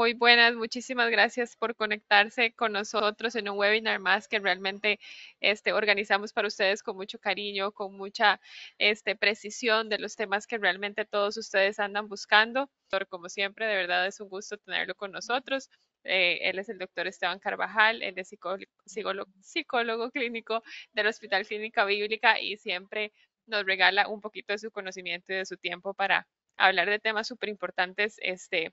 Muy buenas, muchísimas gracias por conectarse con nosotros en un webinar más que realmente este, organizamos para ustedes con mucho cariño, con mucha este, precisión de los temas que realmente todos ustedes andan buscando. doctor Como siempre, de verdad es un gusto tenerlo con nosotros. Eh, él es el doctor Esteban Carvajal, el psicólogo, psicólogo, clínico del Hospital Clínica Bíblica y siempre nos regala un poquito de su conocimiento y de su tiempo para hablar de temas súper importantes este,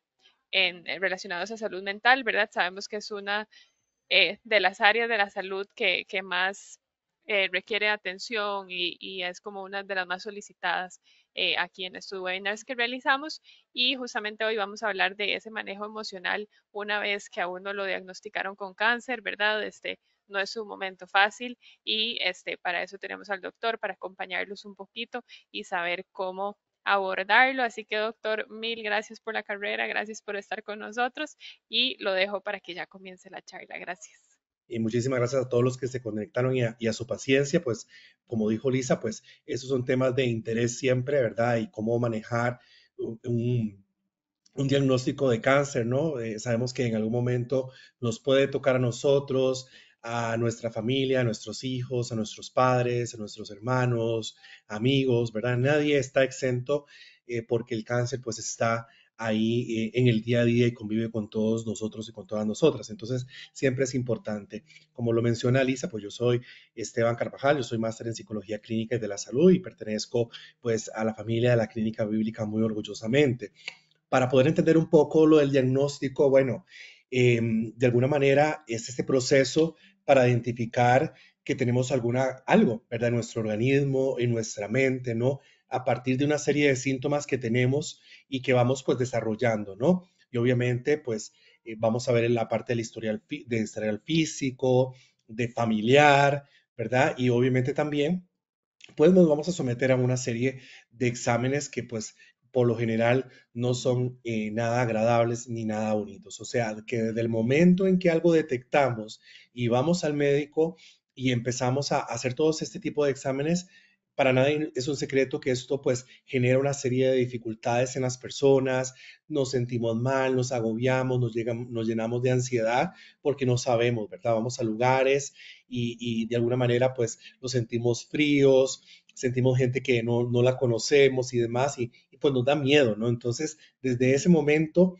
eh, relacionados a salud mental, ¿verdad? Sabemos que es una eh, de las áreas de la salud que, más eh, requiere atención y, es como una de las más solicitadas aquí en estos webinars que realizamos y justamente hoy vamos a hablar de ese manejo emocional una vez que a uno lo diagnosticaron con cáncer, ¿verdad? Este, no es un momento fácil y este, para eso tenemos al doctor, para acompañarlos un poquito y saber cómo abordarlo. Así que, doctor, mil gracias por la carrera, gracias por estar con nosotros y lo dejo para que ya comience la charla. Gracias. Y muchísimas gracias a todos los que se conectaron y a, su paciencia. Pues, como dijo Lisa, pues esos son temas de interés siempre, ¿verdad? Y cómo manejar un, diagnóstico de cáncer, ¿no? Eh, sabemos que en algún momento nos puede tocar a nosotros, a nuestra familia, a nuestros hijos, a nuestros padres, a nuestros hermanos, amigos, ¿verdad? Nadie está exento eh, porque el cáncer pues está ahí eh, en el día a día y convive con todos nosotros y con todas nosotras. Entonces, siempre es importante. Como lo menciona Lisa, pues yo soy Esteban Carvajal, yo soy máster en psicología clínica y de la salud y pertenezco pues a la familia de la clínica bíblica muy orgullosamente. Para poder entender un poco lo del diagnóstico, bueno, Em, de alguna manera es este proceso para identificar que tenemos alguna, algo, ¿verdad? En nuestro organismo, en nuestra mente, ¿no? A partir de una serie de síntomas que tenemos y que vamos pues desarrollando, ¿no? Y obviamente pues eh, vamos a ver en la parte del historial, de historial físico, de familiar, ¿verdad? Y obviamente también pues nos vamos a someter a una serie de exámenes que pues por lo general no son eh, nada agradables ni nada bonitos. O sea, que desde el momento en que algo detectamos y vamos al médico y empezamos a hacer todos este tipo de exámenes, para nadie es un secreto que esto pues genera una serie de dificultades en las personas, nos sentimos mal, nos agobiamos, nos, nos llenamos de ansiedad porque no sabemos, ¿verdad? Vamos a lugares y, de alguna manera pues nos sentimos fríos, sentimos gente que no, no la conocemos y demás y, pues nos da miedo, ¿no? Entonces, desde ese momento,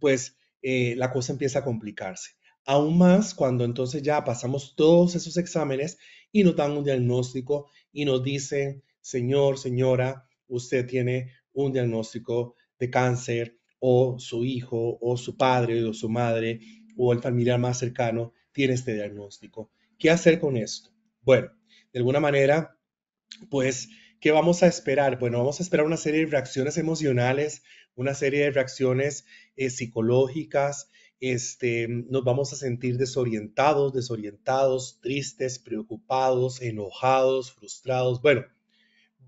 pues eh, la cosa empieza a complicarse. Aún más cuando entonces ya pasamos todos esos exámenes y nos dan un diagnóstico y nos dicen, señor, señora, usted tiene un diagnóstico de cáncer o su hijo o su padre o su madre o el familiar más cercano tiene este diagnóstico. ¿Qué hacer con esto? Bueno, de alguna manera, pues ¿Qué vamos a esperar? Bueno, vamos a esperar una serie de reacciones emocionales, una serie de reacciones eh, psicológicas, este, nos vamos a sentir desorientados, desorientados, tristes, preocupados, enojados, frustrados. Bueno,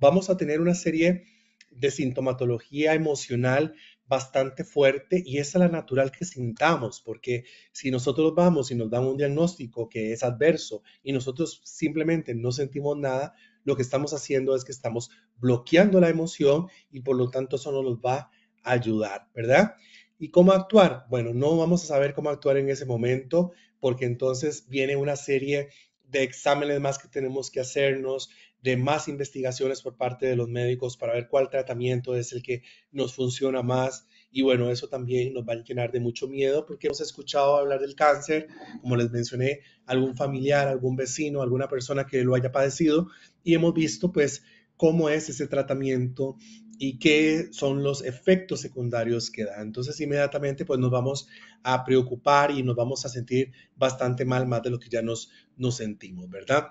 vamos a tener una serie de sintomatología emocional bastante fuerte y es a la natural que sintamos, porque si nosotros vamos y nos damos un diagnóstico que es adverso y nosotros simplemente no sentimos nada, lo que estamos haciendo es que estamos bloqueando la emoción y por lo tanto eso no nos va a ayudar, ¿verdad? ¿Y cómo actuar? Bueno, no vamos a saber cómo actuar en ese momento porque entonces viene una serie de exámenes más que tenemos que hacernos, de más investigaciones por parte de los médicos para ver cuál tratamiento es el que nos funciona más, y bueno, eso también nos va a llenar de mucho miedo porque hemos escuchado hablar del cáncer, como les mencioné, algún familiar, algún vecino, alguna persona que lo haya padecido y hemos visto pues cómo es ese tratamiento y qué son los efectos secundarios que da. Entonces inmediatamente pues nos vamos a preocupar y nos vamos a sentir bastante mal más de lo que ya nos, nos sentimos, ¿verdad?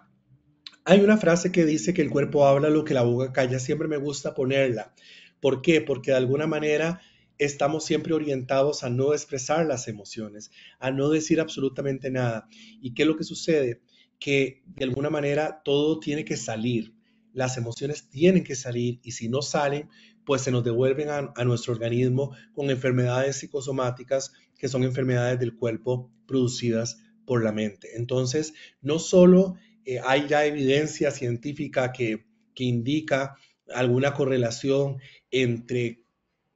Hay una frase que dice que el cuerpo habla lo que la boca calla, siempre me gusta ponerla. ¿Por qué? Porque de alguna manera estamos siempre orientados a no expresar las emociones, a no decir absolutamente nada. ¿Y qué es lo que sucede? Que de alguna manera todo tiene que salir, las emociones tienen que salir y si no salen, pues se nos devuelven a, nuestro organismo con enfermedades psicosomáticas, que son enfermedades del cuerpo producidas por la mente. Entonces, no solo eh, hay ya evidencia científica que, que indica alguna correlación entre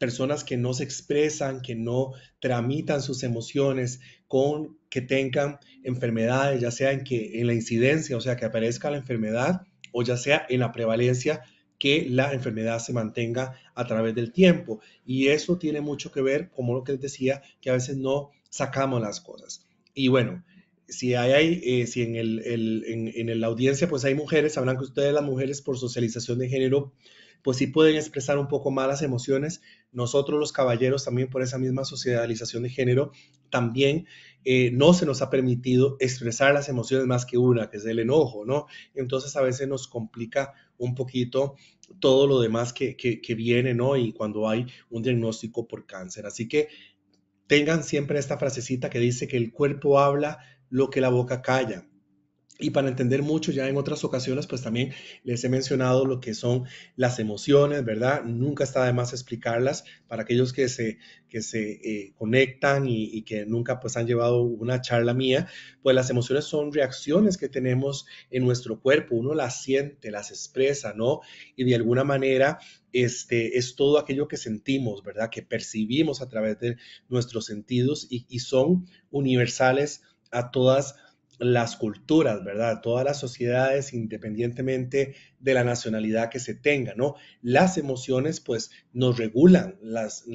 personas que no se expresan, que no tramitan sus emociones, con que tengan enfermedades, ya sea en, que, en la incidencia, o sea, que aparezca la enfermedad, o ya sea en la prevalencia, que la enfermedad se mantenga a través del tiempo. Y eso tiene mucho que ver, como lo que les decía, que a veces no sacamos las cosas. Y bueno, si hay, eh, si en, el, en, en, la audiencia pues hay mujeres, sabrán que ustedes las mujeres por socialización de género pues sí pueden expresar un poco más las emociones. Nosotros los caballeros también por esa misma socialización de género, también eh, no se nos ha permitido expresar las emociones más que una, que es el enojo, ¿no? Entonces a veces nos complica un poquito todo lo demás que, que, que viene, ¿no? Y cuando hay un diagnóstico por cáncer. Así que tengan siempre esta frasecita que dice que el cuerpo habla lo que la boca calla. Y para entender mucho, ya en otras ocasiones, pues también les he mencionado lo que son las emociones, ¿verdad? Nunca está de más explicarlas para aquellos que se, que se eh, conectan y, que nunca pues han llevado una charla mía, pues las emociones son reacciones que tenemos en nuestro cuerpo, uno las siente, las expresa, ¿no? Y de alguna manera este, es todo aquello que sentimos, ¿verdad? Que percibimos a través de nuestros sentidos y, y son universales a todas las culturas, ¿verdad? Todas las sociedades, independientemente de la nacionalidad que se tenga, ¿no? Las emociones, pues, nos regulan, las,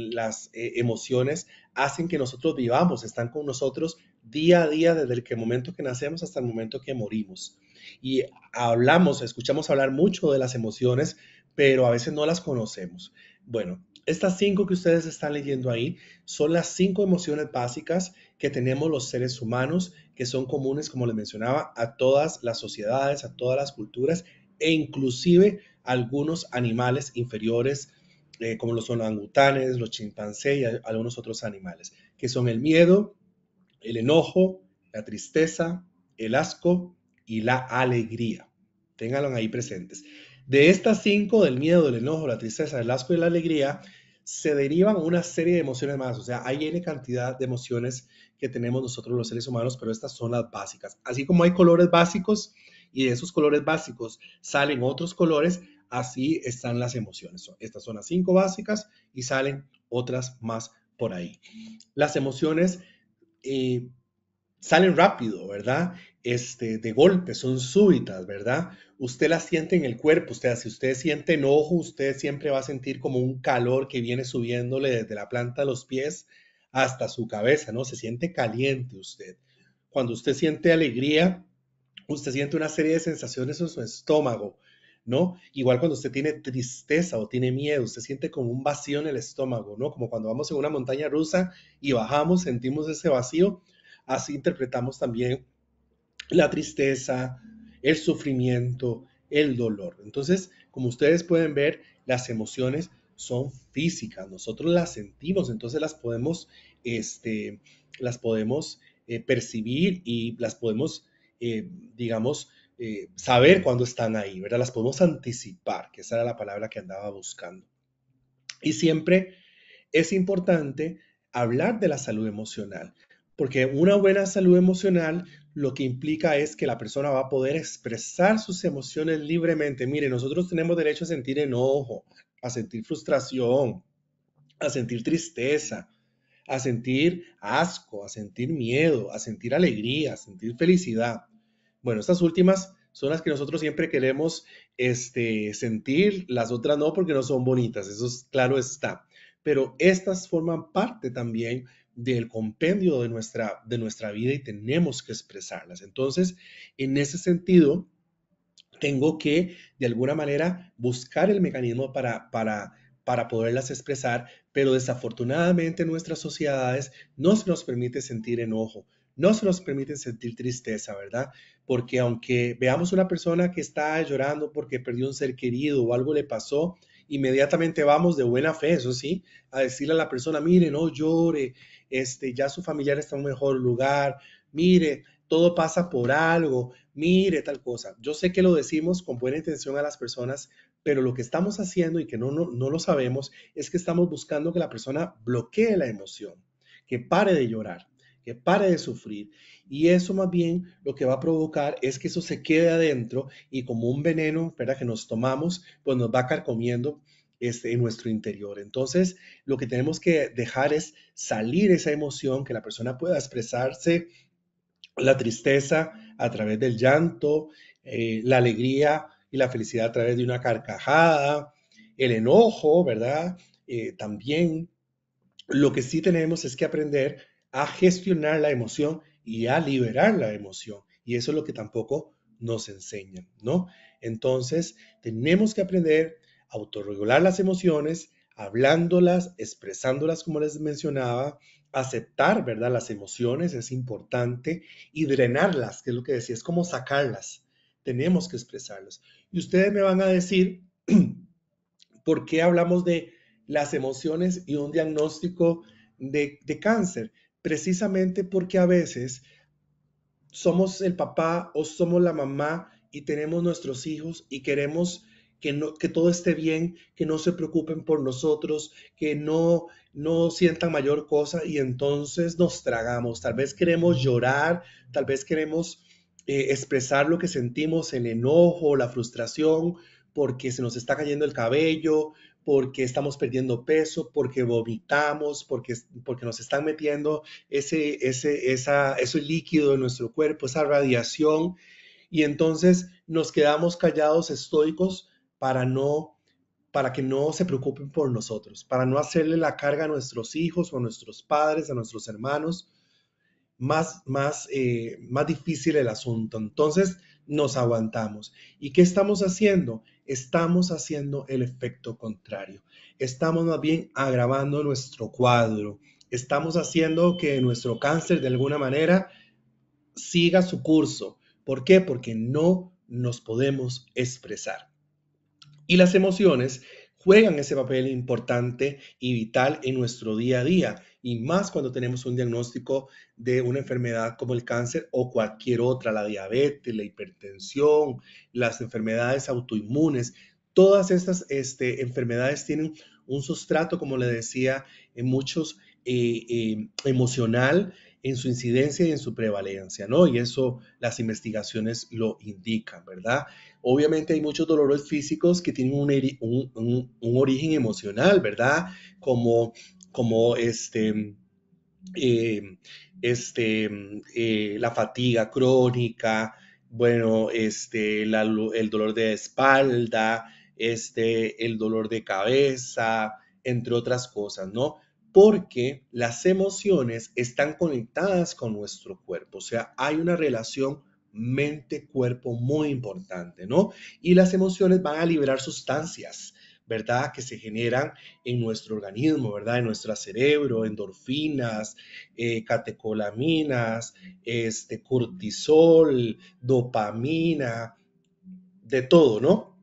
eh, emociones hacen que nosotros vivamos, están con nosotros día a día, desde el momento que nacemos hasta el momento que morimos. Y hablamos, escuchamos hablar mucho de las emociones, pero a veces no las conocemos. Bueno, estas cinco que ustedes están leyendo ahí son las cinco emociones básicas que tenemos los seres humanos que son comunes, como les mencionaba, a todas las sociedades, a todas las culturas e inclusive algunos animales inferiores, eh, como lo son los angutanes, los chimpancés y algunos otros animales, que son el miedo, el enojo, la tristeza, el asco y la alegría. Ténganlo ahí presentes. De estas cinco, del miedo, del enojo, la tristeza, el asco y la alegría, se derivan una serie de emociones más. O sea, hay una cantidad de emociones que tenemos nosotros los seres humanos, pero estas son las básicas. Así como hay colores básicos y de esos colores básicos salen otros colores, así están las emociones. Estas son las cinco básicas y salen otras más por ahí. Las emociones eh, salen rápido, ¿verdad? Este, de golpe, son súbitas, ¿verdad? Usted las siente en el cuerpo, usted, si usted siente enojo, usted siempre va a sentir como un calor que viene subiéndole desde la planta a los pies hasta su cabeza, ¿no? Se siente caliente usted. Cuando usted siente alegría, usted siente una serie de sensaciones en su estómago, ¿no? Igual cuando usted tiene tristeza o tiene miedo, usted siente como un vacío en el estómago, ¿no? Como cuando vamos en una montaña rusa y bajamos, sentimos ese vacío. Así interpretamos también la tristeza, el sufrimiento, el dolor. Entonces, como ustedes pueden ver, las emociones son físicas, nosotros las sentimos, entonces las podemos, este, las podemos eh, percibir y las podemos, eh, digamos, eh, saber cuando están ahí, ¿verdad? Las podemos anticipar, que esa era la palabra que andaba buscando. Y siempre es importante hablar de la salud emocional, porque una buena salud emocional lo que implica es que la persona va a poder expresar sus emociones libremente. Mire, nosotros tenemos derecho a sentir enojo, a sentir frustración, a sentir tristeza, a sentir asco, a sentir miedo, a sentir alegría, a sentir felicidad. Bueno, estas últimas son las que nosotros siempre queremos este, sentir, las otras no porque no son bonitas, eso es, claro está. Pero estas forman parte también del compendio de nuestra, de nuestra vida y tenemos que expresarlas. Entonces, en ese sentido, tengo que, de alguna manera, buscar el mecanismo para, para, para poderlas expresar, pero desafortunadamente nuestras sociedades no se nos permite sentir enojo, no se nos permite sentir tristeza, ¿verdad? Porque aunque veamos una persona que está llorando porque perdió un ser querido o algo le pasó, inmediatamente vamos de buena fe, eso sí, a decirle a la persona, mire, no llore, este, ya su familiar está en un mejor lugar, mire, todo pasa por algo, mire tal cosa. Yo sé que lo decimos con buena intención a las personas, pero lo que estamos haciendo y que no, no, lo sabemos es que estamos buscando que la persona bloquee la emoción, que pare de llorar, que pare de sufrir. Y eso más bien lo que va a provocar es que eso se quede adentro y como un veneno, ¿verdad? Que nos tomamos, pues nos va a carcomiendo este, en nuestro interior. Entonces, lo que tenemos que dejar es salir esa emoción, que la persona pueda expresarse la tristeza a través del llanto, eh, la alegría y la felicidad a través de una carcajada, el enojo, ¿verdad? Eh, también lo que sí tenemos es que aprender a gestionar la emoción y a liberar la emoción. Y eso es lo que tampoco nos enseñan, ¿no? Entonces, tenemos que aprender a autorregular las emociones, hablándolas, expresándolas como les mencionaba, aceptar, ¿verdad? Las emociones es importante y drenarlas, que es lo que decía, es como sacarlas. Tenemos que expresarlas. Y ustedes me van a decir, ¿por qué hablamos de las emociones y un diagnóstico de, de cáncer? Precisamente porque a veces somos el papá o somos la mamá y tenemos nuestros hijos y queremos que, no, que todo esté bien, que no se preocupen por nosotros, que no, no sientan mayor cosa y entonces nos tragamos. Tal vez queremos llorar, tal vez queremos eh, expresar lo que sentimos, el enojo, la frustración, porque se nos está cayendo el cabello, porque estamos perdiendo peso, porque vomitamos, porque, porque nos están metiendo ese, ese, ese líquido en nuestro cuerpo, esa radiación. Y entonces nos quedamos callados, estoicos, para no para que no se preocupen por nosotros, para no hacerle la carga a nuestros hijos o a nuestros padres, a nuestros hermanos, más, más, eh, más difícil el asunto. Entonces nos aguantamos. ¿Y qué estamos haciendo? Estamos haciendo el efecto contrario. Estamos más bien agravando nuestro cuadro. Estamos haciendo que nuestro cáncer de alguna manera siga su curso. ¿Por qué? Porque no nos podemos expresar. Y las emociones juegan ese papel importante y vital en nuestro día a día, y más cuando tenemos un diagnóstico de una enfermedad como el cáncer o cualquier otra, la diabetes, la hipertensión, las enfermedades autoinmunes. Todas estas este, enfermedades tienen un sustrato, como le decía, en muchos eh, eh, emocional en su incidencia y en su prevalencia, ¿no? Y eso las investigaciones lo indican, ¿verdad? Obviamente hay muchos dolores físicos que tienen un, origen emocional, ¿verdad? Como, como este... Em, este, em, eh, la fatiga crónica, bueno, este, el dolor de espalda, este, el dolor de cabeza, entre otras cosas, ¿no? porque las emociones están conectadas con nuestro cuerpo, o sea, hay una relación mente-cuerpo muy importante, ¿no? Y las emociones van a liberar sustancias, ¿verdad? Que se generan en nuestro organismo, ¿verdad? En nuestro cerebro, endorfinas, eh, catecolaminas, este, cortisol, dopamina, de todo, ¿no?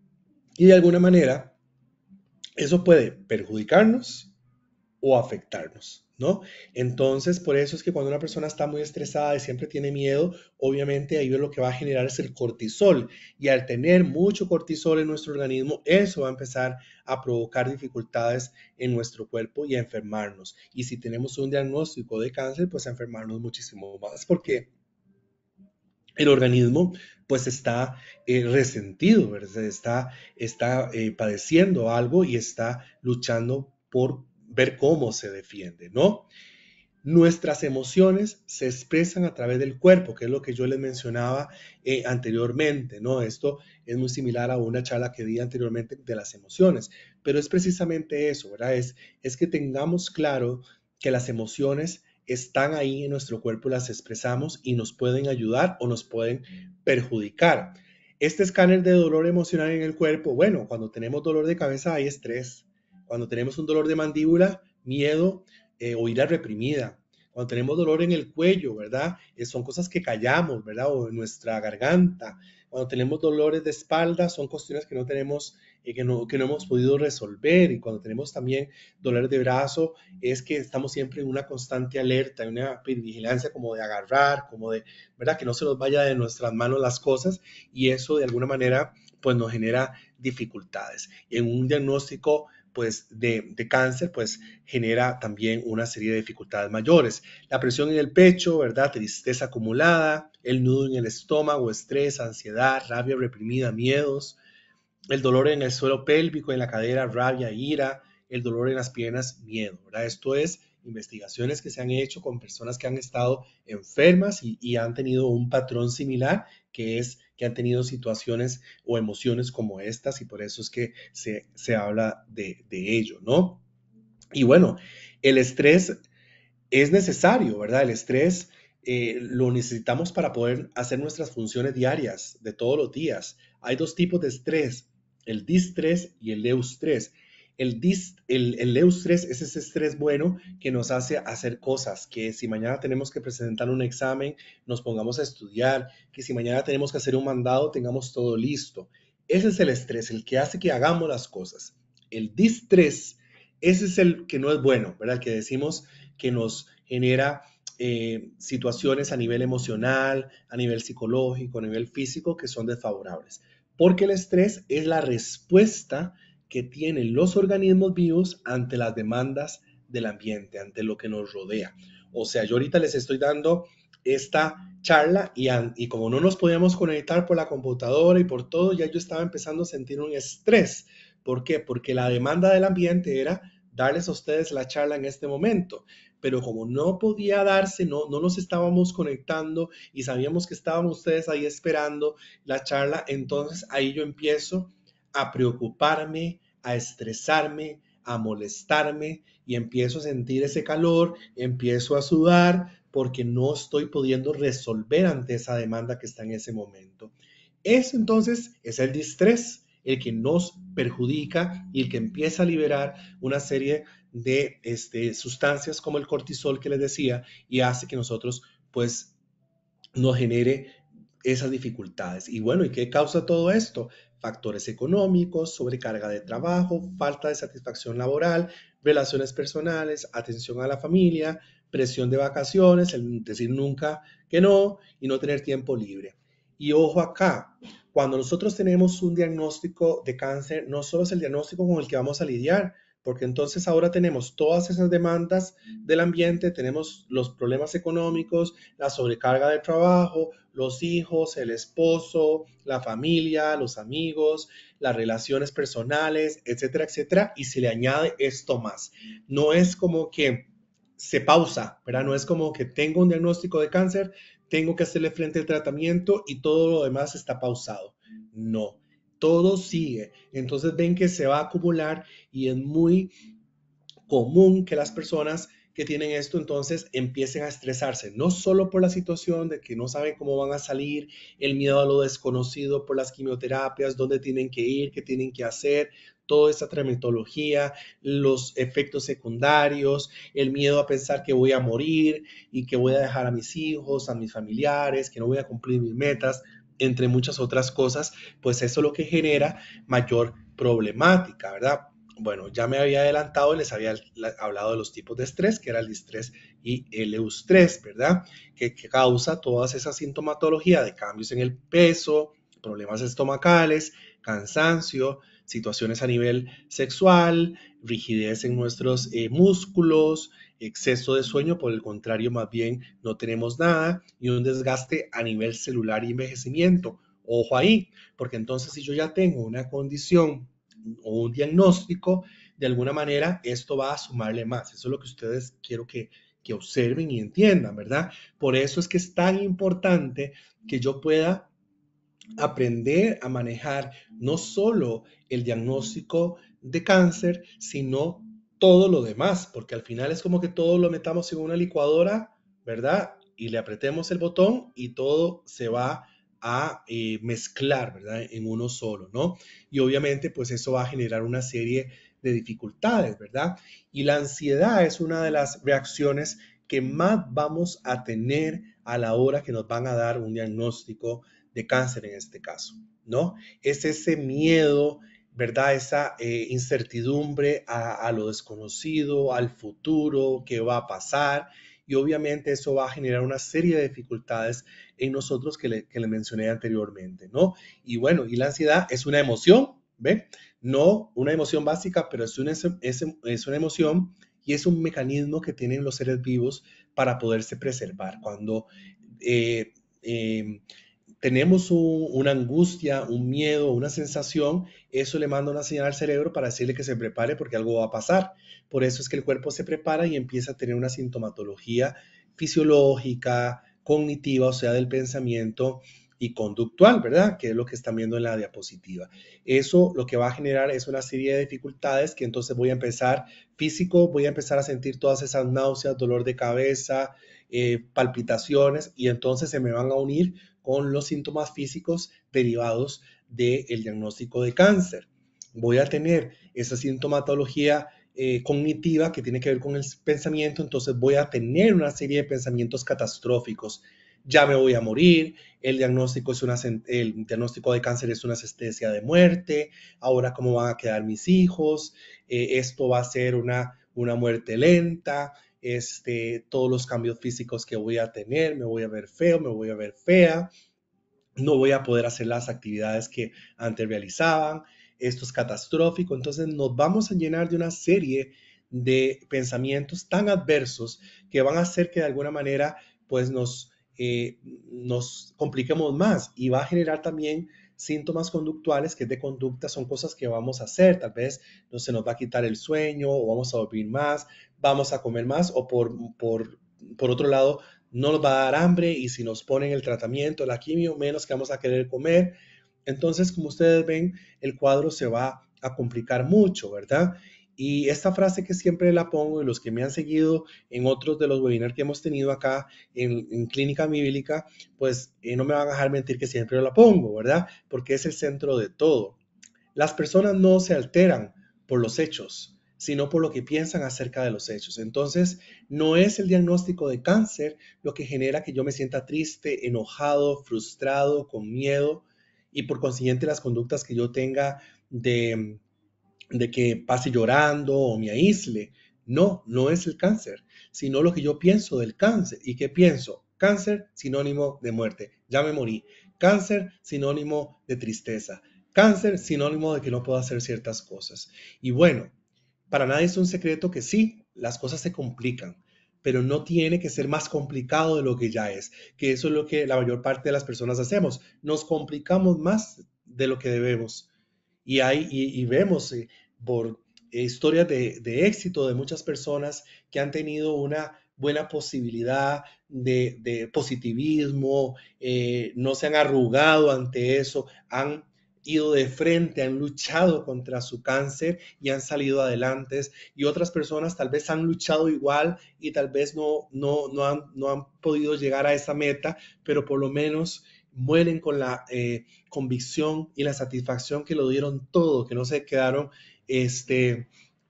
Y de alguna manera, eso puede perjudicarnos o afectarnos, ¿no? Entonces, por eso es que cuando una persona está muy estresada y siempre tiene miedo, obviamente ahí lo que va a generar es el cortisol. Y al tener mucho cortisol en nuestro organismo, eso va a empezar a provocar dificultades en nuestro cuerpo y a enfermarnos. Y si tenemos un diagnóstico de cáncer, pues a enfermarnos muchísimo más porque el organismo pues está eh, resentido, ¿verdad? está, está eh, padeciendo algo y está luchando por ver cómo se defiende, ¿no? Nuestras emociones se expresan a través del cuerpo, que es lo que yo les mencionaba eh, anteriormente, ¿no? Esto es muy similar a una charla que di anteriormente de las emociones, pero es precisamente eso, ¿verdad? Es, es que tengamos claro que las emociones están ahí en nuestro cuerpo, las expresamos y nos pueden ayudar o nos pueden perjudicar. Este escáner de dolor emocional en el cuerpo, bueno, cuando tenemos dolor de cabeza hay estrés, cuando tenemos un dolor de mandíbula, miedo eh, o ira reprimida. Cuando tenemos dolor en el cuello, ¿verdad? Eh, son cosas que callamos, ¿verdad? O en nuestra garganta. Cuando tenemos dolores de espalda, son cuestiones que no tenemos, eh, que, no, que no hemos podido resolver. Y cuando tenemos también dolor de brazo, es que estamos siempre en una constante alerta, en una vigilancia como de agarrar, como de, ¿verdad? Que no se nos vaya de nuestras manos las cosas. Y eso de alguna manera, pues nos genera dificultades. En un diagnóstico pues, de, cáncer, pues genera también una serie de dificultades mayores. La presión en el pecho, ¿verdad? Tristeza acumulada, el nudo en el estómago, estrés, ansiedad, rabia reprimida, miedos, el dolor en el suelo pélvico, en la cadera, rabia, ira, el dolor en las piernas, miedo, ¿verdad? Esto es investigaciones que se han hecho con personas que han estado enfermas y, y han tenido un patrón similar que es que han tenido situaciones o emociones como estas y por eso es que se, habla de, ello, ¿no? Y bueno, el estrés es necesario, ¿verdad? El estrés eh, lo necesitamos para poder hacer nuestras funciones diarias de todos los días. Hay dos tipos de estrés, el distrés y el eustrés. El, dis el, el es ese estrés bueno que nos hace hacer cosas, que si mañana tenemos que presentar un examen, nos pongamos a estudiar, que si mañana tenemos que hacer un mandado, tengamos todo listo. Ese es el estrés, el que hace que hagamos las cosas. El distrés, ese es el que no es bueno, ¿verdad? que decimos que nos genera eh, situaciones a nivel emocional, a nivel psicológico, a nivel físico, que son desfavorables. Porque el estrés es la respuesta que tienen los organismos vivos ante las demandas del ambiente, ante lo que nos rodea. O sea, yo ahorita les estoy dando esta charla y, y, como no nos podíamos conectar por la computadora y por todo, ya yo estaba empezando a sentir un estrés. ¿Por qué? Porque la demanda del ambiente era darles a ustedes la charla en este momento. Pero como no podía darse, no, no nos estábamos conectando y sabíamos que estaban ustedes ahí esperando la charla, entonces ahí yo empiezo a preocuparme, a estresarme, a molestarme y empiezo a sentir ese calor, empiezo a sudar porque no estoy pudiendo resolver ante esa demanda que está en ese momento. Eso entonces es el distrés, el que nos perjudica y el que empieza a liberar una serie de este, sustancias como el cortisol que les decía y hace que nosotros pues nos genere esas dificultades. Y bueno, ¿y qué causa todo esto? factores económicos, sobrecarga de trabajo, falta de satisfacción laboral, relaciones personales, atención a la familia, presión de vacaciones, el decir nunca que no y no tener tiempo libre. Y ojo acá, cuando nosotros tenemos un diagnóstico de cáncer, no solo es el diagnóstico con el que vamos a lidiar, porque entonces ahora tenemos todas esas demandas del ambiente, tenemos los problemas económicos, la sobrecarga de trabajo, los hijos, el esposo, la familia, los amigos, las relaciones personales, etcétera, etcétera, y se le añade esto más. No es como que se pausa, ¿verdad? No es como que tengo un diagnóstico de cáncer, tengo que hacerle frente al tratamiento y todo lo demás está pausado. No todo sigue. Entonces ven que se va a acumular y es muy común que las personas que tienen esto entonces empiecen a estresarse, no solo por la situación de que no saben cómo van a salir, el miedo a lo desconocido por las quimioterapias, dónde tienen que ir, qué tienen que hacer, toda esta tramitología, los efectos secundarios, el miedo a pensar que voy a morir y que voy a dejar a mis hijos, a mis familiares, que no voy a cumplir mis metas entre muchas otras cosas, pues eso es lo que genera mayor problemática, ¿verdad? Bueno, ya me había adelantado, y les había hablado de los tipos de estrés, que era el distrés y el eustrés, ¿verdad? Que, causa todas esa sintomatología de cambios en el peso, problemas estomacales, cansancio, situaciones a nivel sexual, rigidez en nuestros eh, músculos, exceso de sueño, por el contrario, más bien no tenemos nada, y un desgaste a nivel celular y envejecimiento. Ojo ahí, porque entonces si yo ya tengo una condición o un diagnóstico, de alguna manera esto va a sumarle más. Eso es lo que ustedes quiero que, que observen y entiendan, ¿verdad? Por eso es que es tan importante que yo pueda aprender a manejar no solo el diagnóstico de cáncer, sino todo lo demás, porque al final es como que todo lo metamos en una licuadora, ¿verdad? Y le apretemos el botón y todo se va a eh, mezclar, ¿verdad? En uno solo, ¿no? Y obviamente, pues eso va a generar una serie de dificultades, ¿verdad? Y la ansiedad es una de las reacciones que más vamos a tener a la hora que nos van a dar un diagnóstico de cáncer en este caso, ¿no? Es ese miedo, ¿verdad? Esa eh, incertidumbre a, lo desconocido, al futuro, qué va a pasar. Y obviamente eso va a generar una serie de dificultades en nosotros que le, mencioné anteriormente, ¿no? Y bueno, y la ansiedad es una emoción, ve No una emoción básica, pero es una, es, una emoción y es un mecanismo que tienen los seres vivos para poderse preservar. Cuando eh, em, tenemos una angustia, un miedo, una sensación, eso le manda una señal al cerebro para decirle que se prepare porque algo va a pasar. Por eso es que el cuerpo se prepara y empieza a tener una sintomatología fisiológica, cognitiva, o sea, del pensamiento y conductual, ¿verdad? Que es lo que están viendo en la diapositiva. Eso lo que va a generar es una serie de dificultades que entonces voy a empezar físico, voy a empezar a sentir todas esas náuseas, dolor de cabeza, eh, palpitaciones y entonces se me van a unir con los síntomas físicos derivados del diagnóstico de cáncer. Voy a tener esa sintomatología eh, cognitiva que tiene que ver con el pensamiento, entonces voy a tener una serie de pensamientos catastróficos. Ya me voy a morir, el diagnóstico, es una, el diagnóstico de cáncer es una sentencia de muerte, ahora cómo van a quedar mis hijos, eh, esto va a ser una, una muerte lenta, este, todos los cambios físicos que voy a tener, me voy a ver feo, me voy a ver fea, no voy a poder hacer las actividades que antes realizaban, esto es catastrófico, entonces nos vamos a llenar de una serie de pensamientos tan adversos que van a hacer que de alguna manera pues nos, eh, nos compliquemos más y va a generar también síntomas conductuales, que de conducta, son cosas que vamos a hacer. Tal vez no se nos va a quitar el sueño o vamos a dormir más, vamos a comer más o por, por, por otro lado, no nos va a dar hambre y si nos ponen el tratamiento, la quimio, menos que vamos a querer comer. Entonces, como ustedes ven, el cuadro se va a complicar mucho, ¿verdad? Y esta frase que siempre la pongo y los que me han seguido en otros de los webinars que hemos tenido acá en, Clínica Bíblica, pues eh, no me van a dejar mentir que siempre la pongo, ¿verdad? Porque es el centro de todo. Las personas no se alteran por los hechos, sino por lo que piensan acerca de los hechos. Entonces, no es el diagnóstico de cáncer lo que genera que yo me sienta triste, enojado, frustrado, con miedo y por consiguiente las conductas que yo tenga de de que pase llorando o me aísle. No, no es el cáncer, sino lo que yo pienso del cáncer. ¿Y qué pienso? Cáncer sinónimo de muerte. Ya me morí. Cáncer sinónimo de tristeza. Cáncer sinónimo de que no puedo hacer ciertas cosas. Y bueno, para nadie es un secreto que sí, las cosas se complican pero no tiene que ser más complicado de lo que ya es, que eso es lo que la mayor parte de las personas hacemos. Nos complicamos más de lo que debemos y, vemos eh, por historias de, éxito de muchas personas que han tenido una buena posibilidad de, positivismo, eh, no se han arrugado ante eso, han ido de frente, han luchado contra su cáncer y han salido adelante. Y otras personas tal vez han luchado igual y tal vez no, no, no, no han podido llegar a esa meta, pero por lo menos mueren con la eh, convicción y la satisfacción que lo dieron todo, que no se quedaron, este, eh,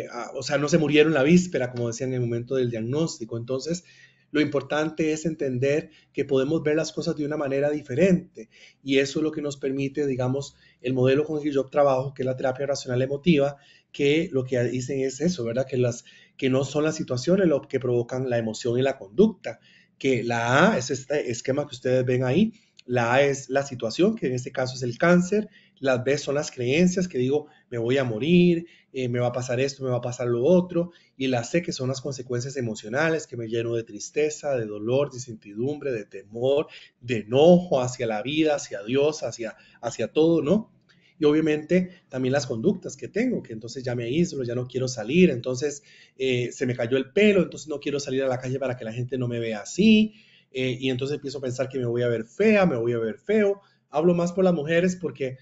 eh, o sea, no se murieron la víspera, como decía en el momento del diagnóstico. Entonces, lo importante es entender que podemos ver las cosas de una manera diferente y eso es lo que nos permite, digamos, el modelo con el que yo trabajo, que es la terapia racional emotiva, que lo que dicen es eso, ¿verdad? Que, las, que no son las situaciones lo que provocan la emoción y la conducta, que la A es este esquema que ustedes ven ahí, la A es la situación, que en este caso es el cáncer, las B son las creencias, que digo, me voy a morir, eh, me va a pasar esto, me va a pasar lo otro, y la C, que son las consecuencias emocionales, que me lleno de tristeza, de dolor, de incertidumbre, de temor, de enojo hacia la vida, hacia Dios, hacia, hacia todo, ¿no? y obviamente también las conductas que tengo, que entonces ya me aíslo, ya no quiero salir, entonces eh, se me cayó el pelo, entonces no quiero salir a la calle para que la gente no me vea así, eh, y entonces empiezo a pensar que me voy a ver fea, me voy a ver feo. Hablo más por las mujeres porque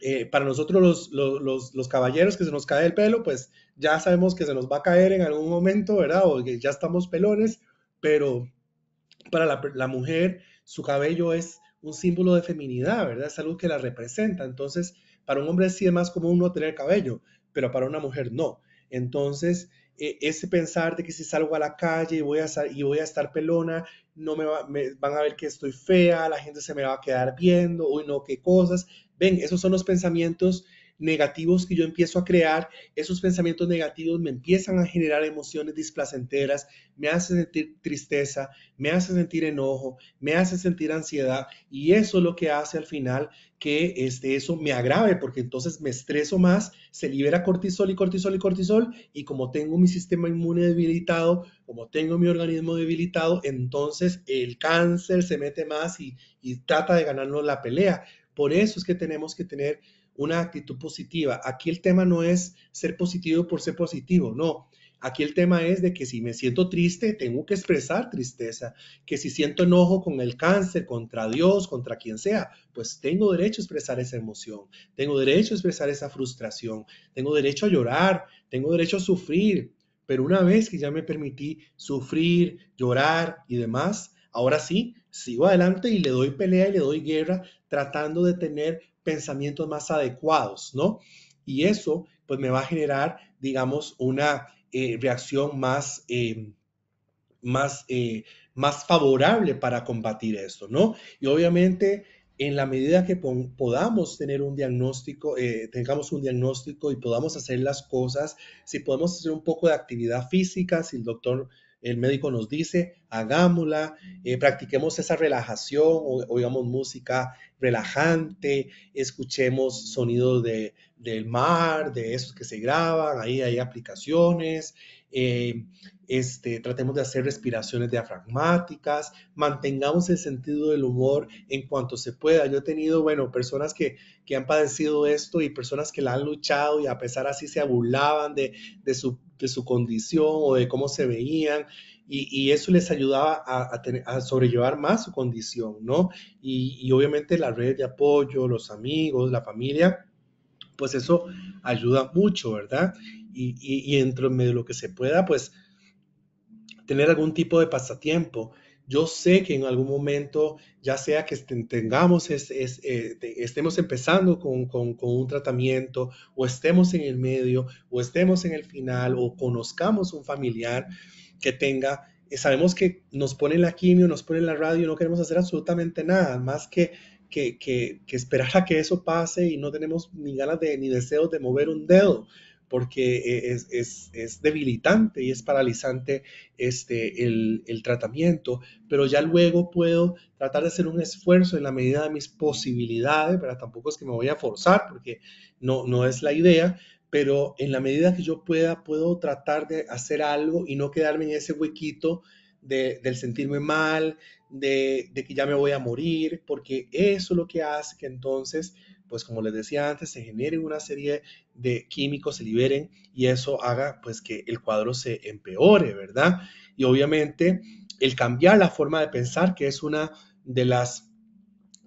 eh, para nosotros los, caballeros que se nos cae el pelo, pues ya sabemos que se nos va a caer en algún momento, ¿verdad? O que ya estamos pelones, pero para la mujer su cabello es un símbolo de feminidad, ¿verdad? Es algo que la representa. Entonces, para un hombre sí es más común no tener cabello, pero para una mujer no. Entonces, e, ese pensar de que si salgo a la calle y voy a, y voy a estar pelona, no me, van a ver que estoy fea, la gente se me va a quedar viendo, uy, no, qué cosas. Ven, esos son los pensamientos negativos que yo empiezo a crear, esos pensamientos negativos me empiezan a generar emociones displacenteras, me hace sentir tristeza, me hace sentir enojo, me hace sentir ansiedad y eso es lo que hace al final que este, eso me agrave porque entonces me estreso más, se libera cortisol y cortisol y cortisol y como tengo mi sistema inmune debilitado, como tengo mi organismo debilitado, entonces el cáncer se mete más y, y trata de ganarnos la pelea. Por eso es que tenemos que tener una actitud positiva. Aquí el tema no es ser positivo por ser positivo, no. Aquí el tema es de que si me siento triste, tengo que expresar tristeza, que si siento enojo con el cáncer, contra Dios, contra quien sea, pues tengo derecho a expresar esa emoción, tengo derecho a expresar esa frustración, tengo derecho a llorar, tengo derecho a sufrir, pero una vez que ya me permití sufrir, llorar y demás, ahora sí, sigo adelante y le doy pelea y le doy guerra tratando de tener pensamientos más adecuados, ¿no? Y eso, pues, me va a generar, digamos, una eh, reacción más, eh, más, eh, más favorable para combatir esto, ¿no? Y obviamente, en la medida que podamos tener un diagnóstico, tengamos un diagnóstico y podamos hacer las cosas, si podemos hacer un poco de actividad física, si el doctor el médico nos dice, hagámosla, eh, practiquemos esa relajación, o, oigamos música relajante, escuchemos sonidos de, del mar, de esos que se graban, ahí hay aplicaciones, eh, este, tratemos de hacer respiraciones diafragmáticas, mantengamos el sentido del humor en cuanto se pueda. Yo he tenido, bueno, personas que, han padecido esto y personas que la han luchado y a pesar así se burlaban de, su, condición o de cómo se veían. Y, eso les ayudaba a, sobrellevar más su condición, ¿no? Y, y, obviamente la red de apoyo, los amigos, la familia, pues eso ayuda mucho, ¿verdad? y, y, y medio de lo que se pueda, pues tener algún tipo de pasatiempo. Yo sé que en algún momento, ya sea que tengamos, eh, estemos empezando con, un tratamiento, o estemos en el medio, o estemos en el final, o conozcamos un familiar que tenga, eh, sabemos que nos ponen la quimio, nos ponen la radio, no queremos hacer absolutamente nada más que, que, que, que esperar a que eso pase y no tenemos ni ganas de, ni deseos de mover un dedo porque es, debilitante y es paralizante este, el, tratamiento, pero ya luego puedo tratar de hacer un esfuerzo en la medida de mis posibilidades, pero tampoco es que me voy a forzar porque no, no es la idea, pero en la medida que yo pueda, puedo tratar de hacer algo y no quedarme en ese huequito del sentirme mal, de, de, que ya me voy a morir, porque eso es lo que hace que entonces, pues como les decía antes, se genere una serie de químicos se liberen y eso haga pues que el cuadro se empeore, ¿verdad? Y obviamente el cambiar la forma de pensar, que es una de las,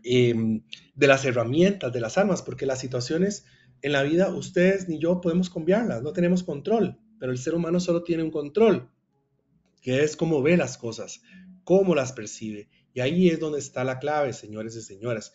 em, de las herramientas, de las armas, porque las situaciones en la vida ustedes ni yo podemos cambiarlas, no tenemos control, pero el ser humano solo tiene un control, que es cómo ve las cosas, cómo las percibe. Y ahí es donde está la clave, señores y señoras.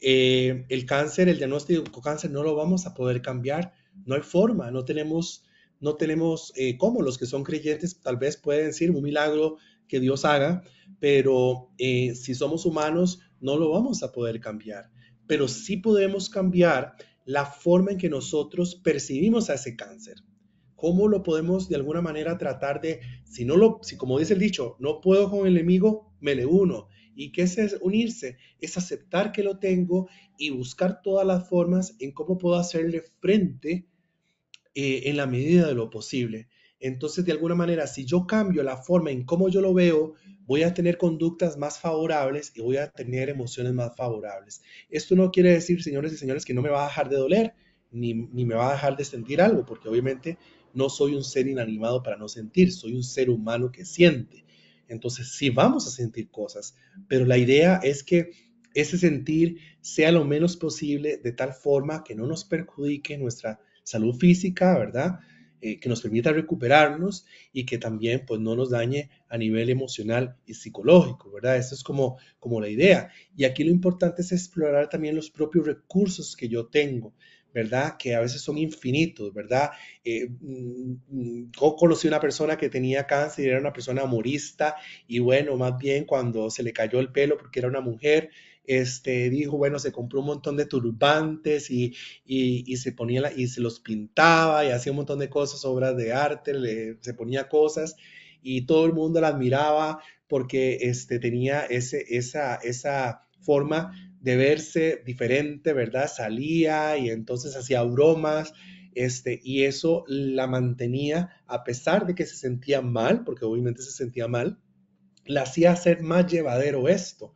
Eh, el cáncer, el diagnóstico de cáncer no lo vamos a poder cambiar, no hay forma, no tenemos, no tenemos eh, cómo. Los que son creyentes tal vez pueden decir un milagro que Dios haga, pero eh, si somos humanos no lo vamos a poder cambiar. Pero sí podemos cambiar la forma en que nosotros percibimos a ese cáncer. ¿Cómo lo podemos de alguna manera tratar de, si no lo, si como dice el dicho, no puedo con el enemigo, me le uno. ¿Y qué es unirse? Es aceptar que lo tengo y buscar todas las formas en cómo puedo hacerle frente eh, en la medida de lo posible. Entonces, de alguna manera, si yo cambio la forma en cómo yo lo veo, voy a tener conductas más favorables y voy a tener emociones más favorables. Esto no quiere decir, señores y señores, que no me va a dejar de doler, ni, ni me va a dejar de sentir algo, porque obviamente no soy un ser inanimado para no sentir, soy un ser humano que siente. Entonces sí vamos a sentir cosas, pero la idea es que ese sentir sea lo menos posible de tal forma que no nos perjudique nuestra salud física, ¿verdad? Eh, que nos permita recuperarnos y que también pues no nos dañe a nivel emocional y psicológico, ¿verdad? Eso es como la idea. Y aquí lo importante es explorar también los propios recursos que yo tengo. ¿verdad? Que a veces son infinitos, ¿verdad? Eh, mm, mm, yo conocí una persona que tenía cáncer era una persona amorista y bueno, más bien cuando se le cayó el pelo porque era una mujer, este, dijo, bueno, se compró un montón de turbantes y, se ponía y se los pintaba y hacía un montón de cosas, obras de arte, le, se ponía cosas y todo el mundo la admiraba porque este, tenía ese, esa, esa forma de verse diferente, ¿verdad? Salía y entonces hacía bromas, este, y eso la mantenía, a pesar de que se sentía mal, porque obviamente se sentía mal, la hacía ser más llevadero esto,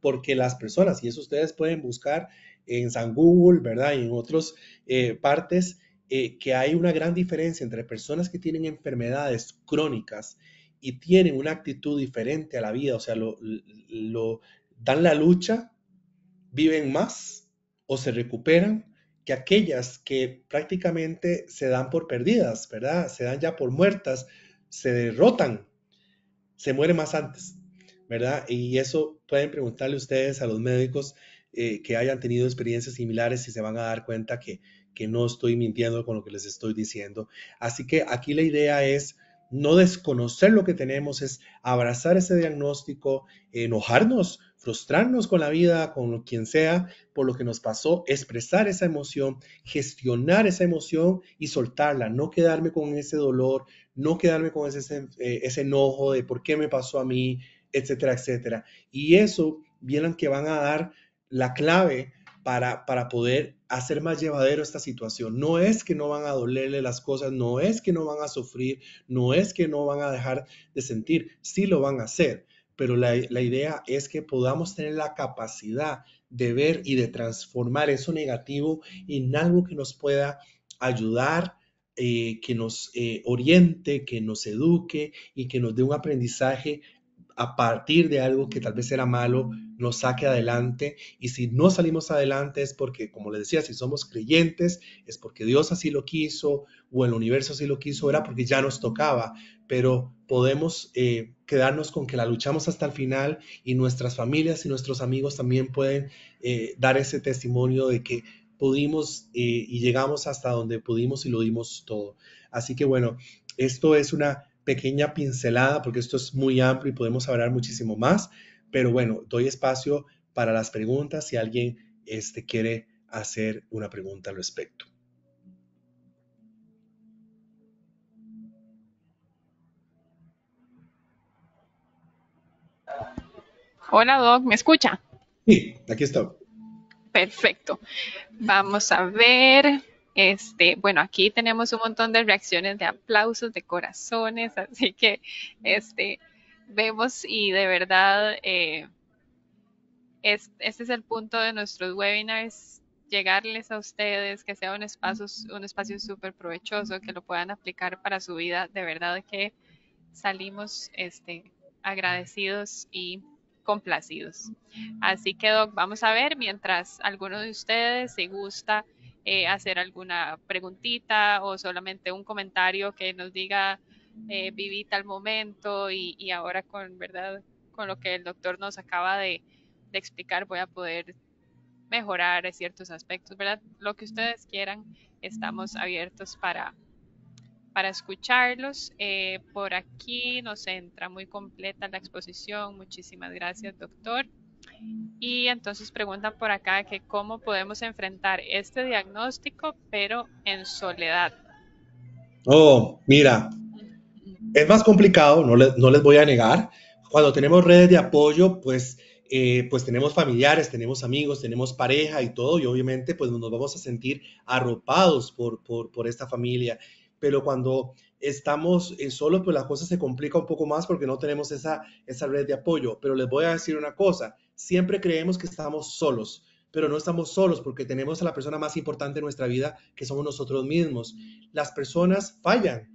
porque las personas, y eso ustedes pueden buscar en San Google, ¿verdad? Y en otras eh, partes, eh, que hay una gran diferencia entre personas que tienen enfermedades crónicas y tienen una actitud diferente a la vida, o sea, lo dan la lucha viven más o se recuperan que aquellas que prácticamente se dan por perdidas, ¿verdad? Se dan ya por muertas, se derrotan, se mueren más antes, ¿verdad? Y eso pueden preguntarle ustedes a los médicos eh, que hayan tenido experiencias similares y se van a dar cuenta que, que no estoy mintiendo con lo que les estoy diciendo. Así que aquí la idea es no desconocer lo que tenemos, es abrazar ese diagnóstico, enojarnos, frustrarnos con la vida, con quien sea, por lo que nos pasó, expresar esa emoción, gestionar esa emoción y soltarla, no quedarme con ese dolor, no quedarme con ese, eh, enojo de por qué me pasó a mí, etcétera, etcétera. Y eso, vieran que van a dar la clave para, poder hacer más llevadero esta situación. No es que no van a dolerle las cosas, no es que no van a sufrir, no es que no van a dejar de sentir, sí lo van a hacer, pero la, idea es que podamos tener la capacidad de ver y de transformar eso negativo en algo que nos pueda ayudar, eh, que nos eh, oriente, que nos eduque y que nos dé un aprendizaje a partir de algo que tal vez era malo nos saque adelante. Y si no salimos adelante es porque, como les decía, si somos creyentes, es porque Dios así lo quiso o el universo así lo quiso, era porque ya nos tocaba. Pero podemos eh, quedarnos con que la luchamos hasta el final y nuestras familias y nuestros amigos también pueden eh, dar ese testimonio de que pudimos eh, y llegamos hasta donde pudimos y lo dimos todo. Así que bueno, esto es una pequeña pincelada porque esto es muy amplio y podemos hablar muchísimo más. Pero bueno, doy espacio para las preguntas si alguien este, quiere hacer una pregunta al respecto. Hola Doc, ¿me escucha? Sí, aquí estoy. Perfecto. Vamos a ver. Este, bueno, aquí tenemos un montón de reacciones de aplausos, de corazones, así que este, vemos y de verdad eh, es, este es el punto de nuestros webinars, llegarles a ustedes, que sea un espacio, un espacio súper provechoso, que lo puedan aplicar para su vida. De verdad que salimos este, agradecidos y complacidos. Así que, Doc, vamos a ver mientras alguno de ustedes se gusta eh, hacer alguna preguntita o solamente un comentario que nos diga eh, viví tal momento y, ahora con, ¿verdad? con lo que el doctor nos acaba de, explicar voy a poder mejorar ciertos aspectos, ¿verdad? Lo que ustedes quieran, estamos abiertos para, para escucharlos. Eh, por aquí nos entra muy completa la exposición. Muchísimas gracias, doctor. Y entonces preguntan por acá que cómo podemos enfrentar este diagnóstico, pero en soledad. Oh, mira, es más complicado, no, no les voy a negar. Cuando tenemos redes de apoyo, pues, eh, pues tenemos familiares, tenemos amigos, tenemos pareja y todo, y obviamente pues nos vamos a sentir arropados por, por, esta familia. Pero cuando estamos eh, solos, pues la cosa se complica un poco más porque no tenemos esa, esa red de apoyo. Pero les voy a decir una cosa, siempre creemos que estamos solos pero no estamos solos porque tenemos a la persona más importante en nuestra vida, que somos nosotros mismos. Las personas fallan,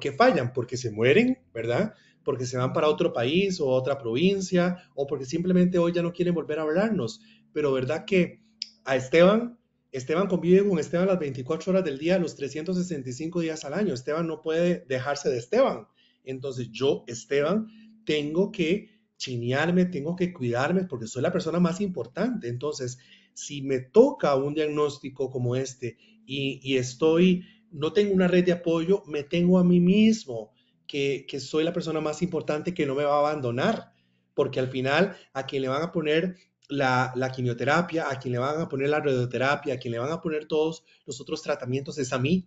qué fallan, porque se mueren, ¿verdad? Porque se van para otro país o otra provincia o porque simplemente hoy ya no quieren volver a hablarnos. Pero verdad que a Esteban, Esteban convive con Esteban las 24 horas del día, los 365 días al año. Esteban no puede dejarse de Esteban. Entonces yo, Esteban, tengo que chinearme, tengo que cuidarme porque soy la persona más importante. Entonces, si me toca un diagnóstico como este y estoy no tengo una red de apoyo, me tengo a mí mismo, que, soy la persona más importante que no me va a abandonar, porque al final a quien le van a poner la, quimioterapia, a quien le van a poner la radioterapia, a quien le van a poner todos los otros tratamientos es a mí.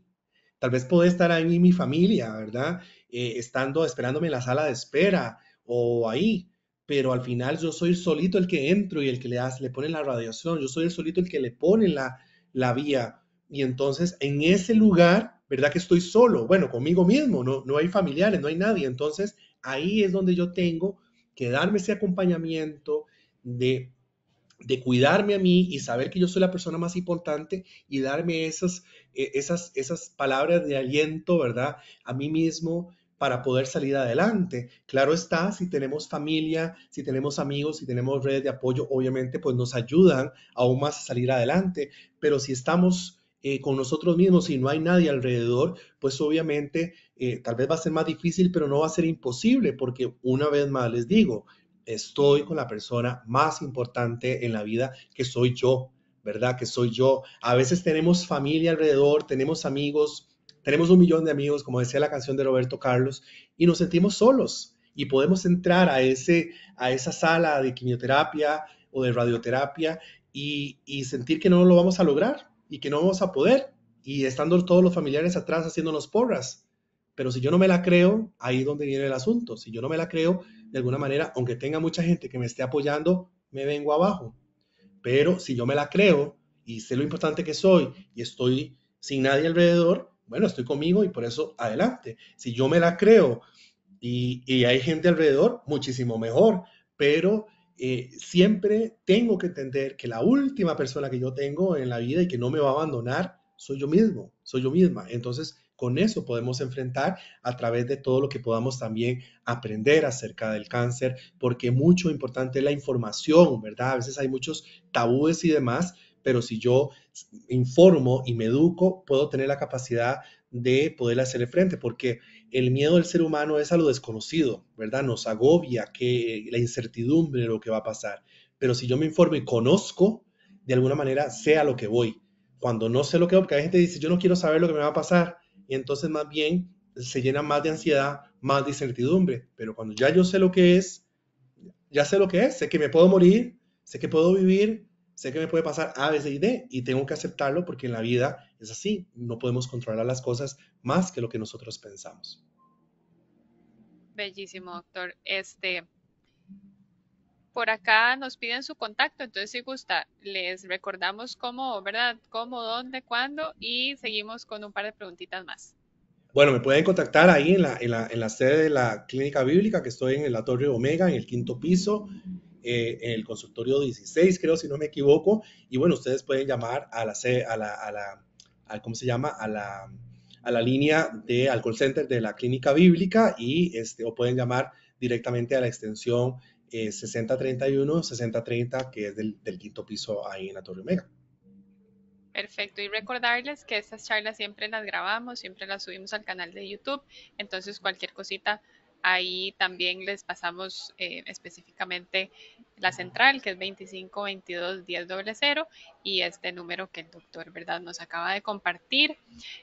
Tal vez puede estar ahí mi familia, ¿verdad? Eh, estando, esperándome en la sala de espera o ahí, pero al final yo soy solito el que entro y el que le, hace, le pone la radiación, yo soy el solito el que le pone la, la vía y entonces en ese lugar, ¿verdad que estoy solo? Bueno, conmigo mismo, no, no hay familiares, no hay nadie, entonces ahí es donde yo tengo que darme ese acompañamiento de, de cuidarme a mí y saber que yo soy la persona más importante y darme esas, e, esas, esas palabras de aliento, ¿verdad? A mí mismo, para poder salir adelante. Claro está, si tenemos familia, si tenemos amigos, si tenemos redes de apoyo, obviamente pues nos ayudan aún más a salir adelante, pero si estamos eh, con nosotros mismos, si no hay nadie alrededor, pues obviamente eh, tal vez va a ser más difícil, pero no va a ser imposible, porque una vez más les digo, estoy con la persona más importante en la vida, que soy yo, ¿verdad? Que soy yo. A veces tenemos familia alrededor, tenemos amigos, tenemos un millón de amigos, como decía la canción de Roberto Carlos, y nos sentimos solos y podemos entrar a, ese, a esa sala de quimioterapia o de radioterapia y, y sentir que no lo vamos a lograr, y que no vamos a poder y estando todos los familiares atrás haciéndonos porras. Pero si yo no me la creo, ahí es donde viene el asunto. Si yo no me la creo, de alguna manera, aunque tenga mucha gente que me esté apoyando, me vengo abajo. Pero si yo me la creo y sé lo importante que soy y estoy sin nadie alrededor, bueno, estoy conmigo y por eso adelante. Si yo me la creo y, y hay gente alrededor, muchísimo mejor. Pero eh, siempre tengo que entender que la última persona que yo tengo en la vida y que no me va a abandonar soy yo mismo, soy yo misma. Entonces, con eso podemos enfrentar a través de todo lo que podamos también aprender acerca del cáncer, porque mucho importante es la información, ¿verdad? A veces hay muchos tabúes y demás, pero si yo informo y me educo, puedo tener la capacidad de poder hacerle frente, porque el miedo del ser humano es a lo desconocido, ¿verdad? Nos agobia que la incertidumbre de lo que va a pasar. Pero si yo me informo y conozco, de alguna manera sé a lo que voy. Cuando no sé lo que voy, porque hay gente que dice, yo no quiero saber lo que me va a pasar. Y entonces más bien se llena más de ansiedad, más de incertidumbre. Pero cuando ya yo sé lo que es, ya sé lo que es, sé que me puedo morir, sé que puedo vivir, sé que me puede pasar A, B, C y D y tengo que aceptarlo porque en la vida es así, no podemos controlar las cosas más que lo que nosotros pensamos. Bellísimo, doctor. Este, por acá nos piden su contacto, entonces si gusta, les recordamos cómo, ¿verdad? Cómo, dónde, cuándo y seguimos con un par de preguntitas más. Bueno, me pueden contactar ahí en en la, en la sede de la Clínica Bíblica, que estoy en la Torre Omega, en el quinto piso. Eh, en el consultorio 16, creo, si no me equivoco. Y bueno, ustedes pueden llamar a la, a la, a la ¿cómo se llama? A la, a la línea de alcohol center de la clínica bíblica y este, o pueden llamar directamente a la extensión eh, 6031, 6030, que es del, del, quinto piso ahí en la Torre Omega. Perfecto, y recordarles que estas charlas siempre las grabamos, siempre las subimos al canal de YouTube, entonces cualquier cosita Ahí también les pasamos eh, específicamente la central, que es 25 22 10 y este número que el doctor, ¿verdad?, nos acaba de compartir.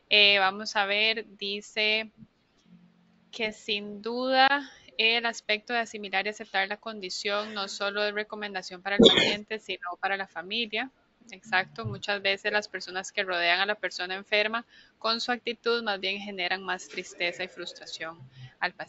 Eh, vamos a ver, dice que sin duda el aspecto de asimilar y aceptar la condición no solo es recomendación para el paciente, sino para la familia. Exacto, muchas veces las personas que rodean a la persona enferma con su actitud más bien generan más tristeza y frustración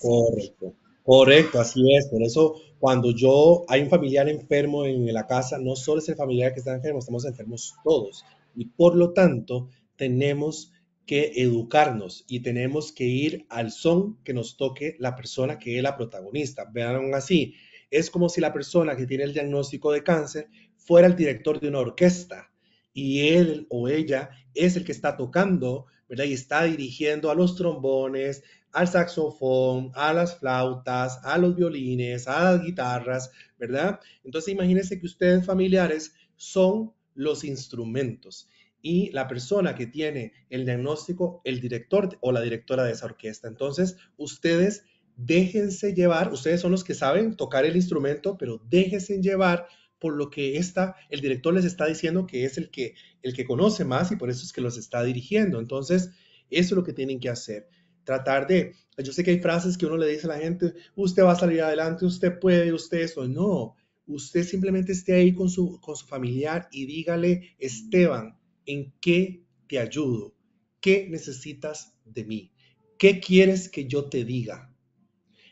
Correcto. Correcto, así es. Por eso, cuando yo hay un familiar enfermo en la casa, no solo es el familiar que está enfermo, estamos enfermos todos. Y por lo tanto, tenemos que educarnos y tenemos que ir al son que nos toque la persona que es la protagonista. Vean así, es como si la persona que tiene el diagnóstico de cáncer fuera el director de una orquesta y él o ella es el que está tocando, ¿verdad? Y está dirigiendo a los trombones, al saxofón, a las flautas, a los violines, a las guitarras, ¿verdad? Entonces imagínense que ustedes familiares son los instrumentos y la persona que tiene el diagnóstico, el director o la directora de esa orquesta. Entonces, ustedes déjense llevar, ustedes son los que saben tocar el instrumento, pero déjense llevar por lo que está, el director les está diciendo que es el que, el que conoce más y por eso es que los está dirigiendo. Entonces, eso es lo que tienen que hacer tratar de, yo sé que hay frases que uno le dice a la gente, usted va a salir adelante, usted puede, usted eso, no, usted simplemente esté ahí con su, con su familiar y dígale, Esteban, ¿en qué te ayudo? ¿Qué necesitas de mí? ¿Qué quieres que yo te diga?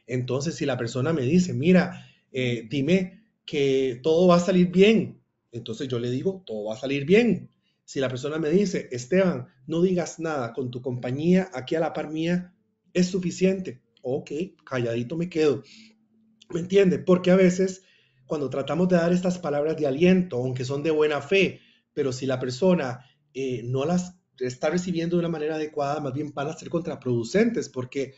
Entonces, si la persona me dice, mira, eh, dime que todo va a salir bien, entonces yo le digo, todo va a salir bien. Si la persona me dice, Esteban, no digas nada con tu compañía aquí a la par mía, es suficiente. Ok, calladito me quedo. ¿Me entiende? Porque a veces cuando tratamos de dar estas palabras de aliento, aunque son de buena fe, pero si la persona eh, no las está recibiendo de una manera adecuada, más bien van a ser contraproducentes, porque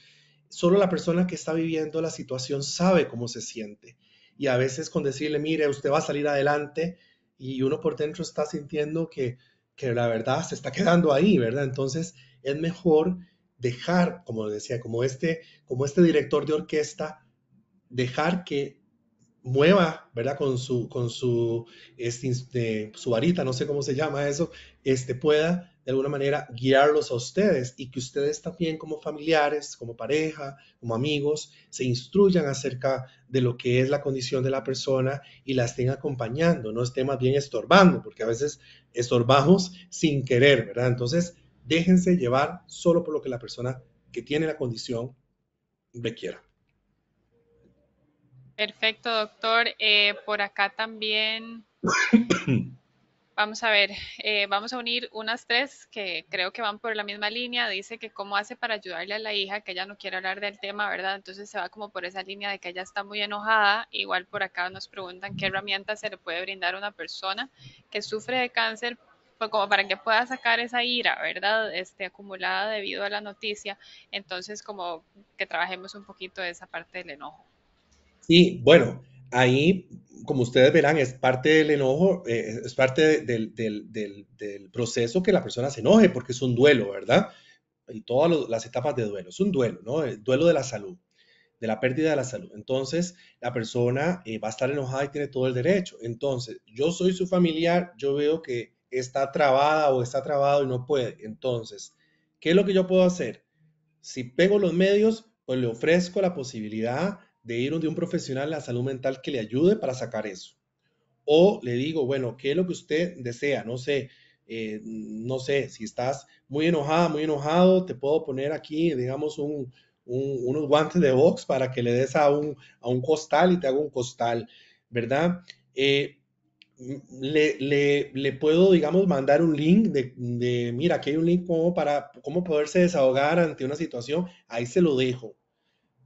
solo la persona que está viviendo la situación sabe cómo se siente. Y a veces con decirle, mire, usted va a salir adelante, y uno por dentro está sintiendo que que la verdad se está quedando ahí, ¿verdad? Entonces es mejor dejar, como decía, como este, como este director de orquesta, dejar que mueva, ¿verdad? Con su, con su, este, su varita, no sé cómo se llama eso, este, pueda de alguna manera guiarlos a ustedes y que ustedes también como familiares, como pareja, como amigos, se instruyan acerca de lo que es la condición de la persona y la estén acompañando, no estén más bien estorbando, porque a veces estorbamos sin querer, ¿verdad? Entonces, déjense llevar solo por lo que la persona que tiene la condición le quiera. Perfecto, doctor. Eh, por acá también Vamos a ver, eh, vamos a unir unas tres que creo que van por la misma línea. Dice que cómo hace para ayudarle a la hija, que ella no quiere hablar del tema, ¿verdad? Entonces se va como por esa línea de que ella está muy enojada. Igual por acá nos preguntan qué herramientas se le puede brindar a una persona que sufre de cáncer, pues, como para que pueda sacar esa ira, ¿verdad? Este, acumulada debido a la noticia. Entonces como que trabajemos un poquito de esa parte del enojo. Sí, bueno, ahí, como ustedes verán, es parte del enojo, eh, es parte del, proceso que la persona se enoje, porque es un duelo, ¿verdad? Y todas las etapas de duelo, es un duelo, ¿no? El duelo de la salud, de la pérdida de la salud. Entonces, la persona eh, va a estar enojada y tiene todo el derecho. Entonces, yo soy su familiar, yo veo que está trabada o está trabado y no puede. Entonces, ¿qué es lo que yo puedo hacer? Si pego los medios, pues le ofrezco la posibilidad de ir de un profesional de la salud mental que le ayude para sacar eso. O le digo, bueno, ¿qué es lo que usted desea? No sé, eh, no sé, si estás muy enojada, muy enojado, te puedo poner aquí, digamos, un, unos guantes de box para que le des a un, a un costal y te hago un costal, ¿verdad? Eh, le, puedo, digamos, mandar un link de, de, mira, aquí hay un link como para cómo poderse desahogar ante una situación, ahí se lo dejo